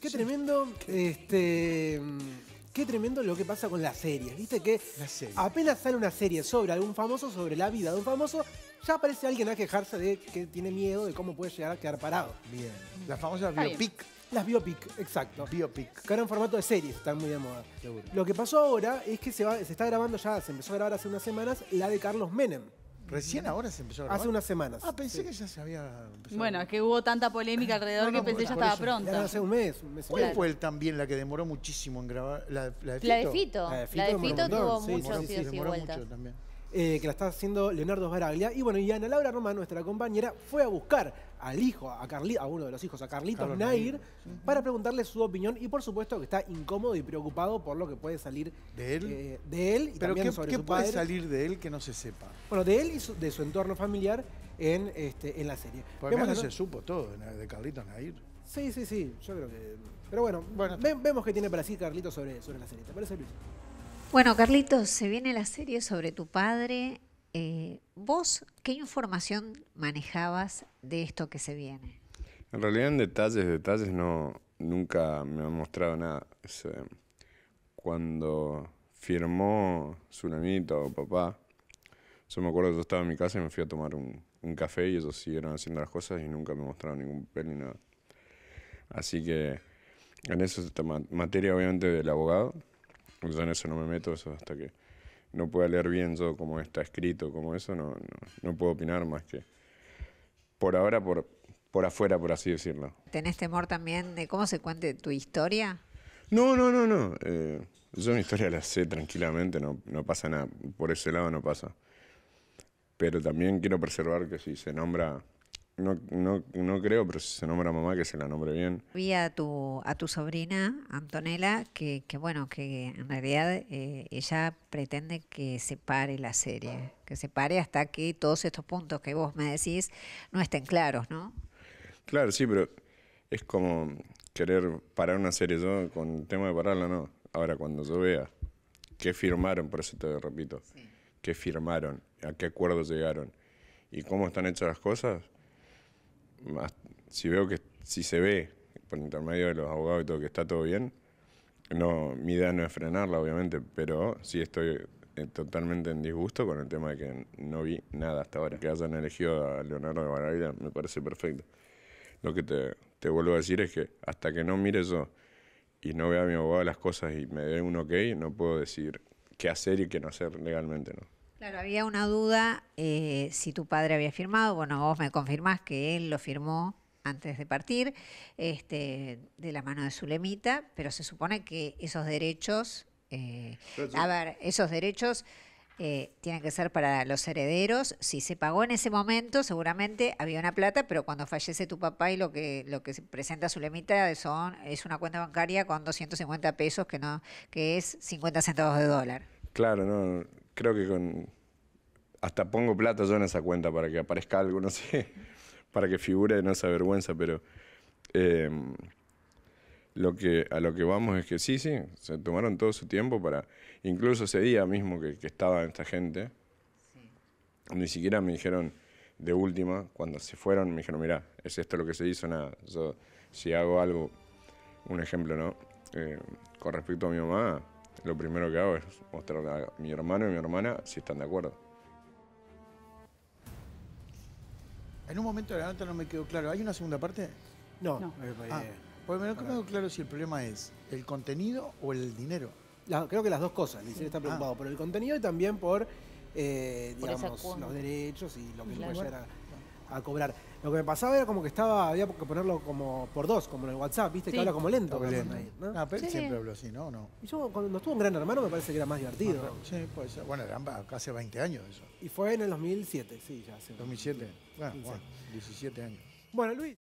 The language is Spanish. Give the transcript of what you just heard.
qué tremendo. Este. Qué tremendo lo que pasa con las series. Viste que apenas sale una serie sobre algún famoso, sobre la vida de un famoso, ya aparece alguien a quejarse de que tiene miedo de cómo puede llegar a quedar parado. Bien. Las famosas biopic. Las biopic, exacto. Biopic. Que ahora en formato de series, están muy de moda. Seguro. Lo que pasó ahora es que se, se está grabando ya, se empezó a grabar hace unas semanas, la de Carlos Menem. Recién ahora se empezó a grabar. Hace unas semanas. Ah, pensé que ya se había empezado. Bueno, es que hubo tanta polémica alrededor que pensé ya estaba eso, pronta. hace un mes, un mes. ¿Cuál fue el, también la que demoró muchísimo en grabar? La, la de Fito. La de Fito. La de Fito, la de Fito tuvo sí, mucho sí, sí, demoró mucho también. Eh, que la está haciendo Leonardo Baraglia. Y bueno, y Ana Laura Román, nuestra compañera, fue a buscar al hijo, a, Carlito a uno de los hijos, a Carlitos Nair, para preguntarle su opinión y por supuesto que está incómodo y preocupado por lo que puede salir de él. Eh, de él ¿Pero qué, puede salir de él que no se sepa? Bueno, de él y de su entorno familiar en, este, en la serie. Porque vemos que se supo todo de Carlitos Nair. Sí, sí, sí, yo creo que... Pero bueno, vemos que tiene para sí Carlitos sobre, sobre la serie. ¿Te parece, Luis? Bueno, Carlitos, se viene la serie sobre tu padre. Eh, ¿Vos qué información manejabas de esto que se viene? En realidad en detalles, detalles no, nunca me han mostrado nada. Eh, cuando firmó su amito o papá, yo me acuerdo que yo estaba en mi casa y me fui a tomar un, café y ellos siguieron haciendo las cosas y nunca me mostraron ningún papel ni nada. Así que en eso esta materia obviamente del abogado yo en eso no me meto, eso hasta que no pueda leer bien yo cómo está escrito, como eso, no, no, puedo opinar más que por ahora, por, por afuera, por así decirlo. ¿Tenés temor también de cómo se cuente tu historia? No, no, no, no. Eh, yo mi historia la sé tranquilamente, no, no pasa nada. Por ese lado no pasa. Pero también quiero preservar que si se nombra no, no, creo, pero si se nombra mamá, que se la nombre bien. Vi a tu, a tu sobrina, Antonella, que, bueno, que en realidad eh, ella pretende que se pare la serie, que se pare hasta que todos estos puntos que vos me decís no estén claros, ¿no? Claro, sí, pero es como querer parar una serie. con el tema de pararla, no. Ahora, cuando yo vea qué firmaron, por eso te repito, qué firmaron, a qué acuerdos llegaron y cómo están hechas las cosas, si veo que si se ve por intermedio de los abogados y todo que está todo bien, no, mi idea no es frenarla, obviamente, pero sí estoy eh, totalmente en disgusto con el tema de que no vi nada hasta ahora. Que hayan elegido a Leonardo de Baravilla me parece perfecto. Lo que te, te, vuelvo a decir es que hasta que no mire eso y no vea a mi abogado las cosas y me dé un ok, no puedo decir qué hacer y qué no hacer legalmente, ¿no? Claro, había una duda eh, si tu padre había firmado. Bueno, vos me confirmás que él lo firmó antes de partir, este, de la mano de Zulemita, pero se supone que esos derechos, eh, a ver, esos derechos eh, tienen que ser para los herederos. Si se pagó en ese momento, seguramente había una plata, pero cuando fallece tu papá y lo que lo que presenta Zulemita son es una cuenta bancaria con 250 pesos que no que es 50 centavos de dólar. Claro, no creo que con. Hasta pongo plata yo en esa cuenta para que aparezca algo, no sé. Para que figure, no esa vergüenza, pero. Em, lo que, a lo que vamos es que sí, sí, se tomaron todo su tiempo para. Incluso ese día mismo que, que estaba esta gente, ni siquiera me dijeron de última, cuando se fueron, me dijeron: mira es esto lo que se hizo, nada. Yo, si hago algo, un ejemplo, ¿no? Eh, con respecto a mi mamá, lo primero que hago es mostrarle a mi hermano y mi hermana si están de acuerdo. En un momento de la nota no me quedó claro. ¿Hay una segunda parte? No. no. me ah. quedó claro si el problema es el contenido o el dinero. creo que las dos cosas. está ah. preocupado por el contenido y también por, eh, digamos, los derechos y lo que a llegar a a cobrar. Lo que me pasaba era como que estaba, había que ponerlo como por dos, como en el WhatsApp, viste, que habla como lento. Ahí, pero siempre habló así, ¿no? no. Y yo cuando estuve un Gran Hermano me parece que era más divertido. sí, puede ser. Bueno, eran casi 20 años eso. Y fue en el 2007, sí, ya hace. 2007, ah, bueno 17 años. Bueno, Luis.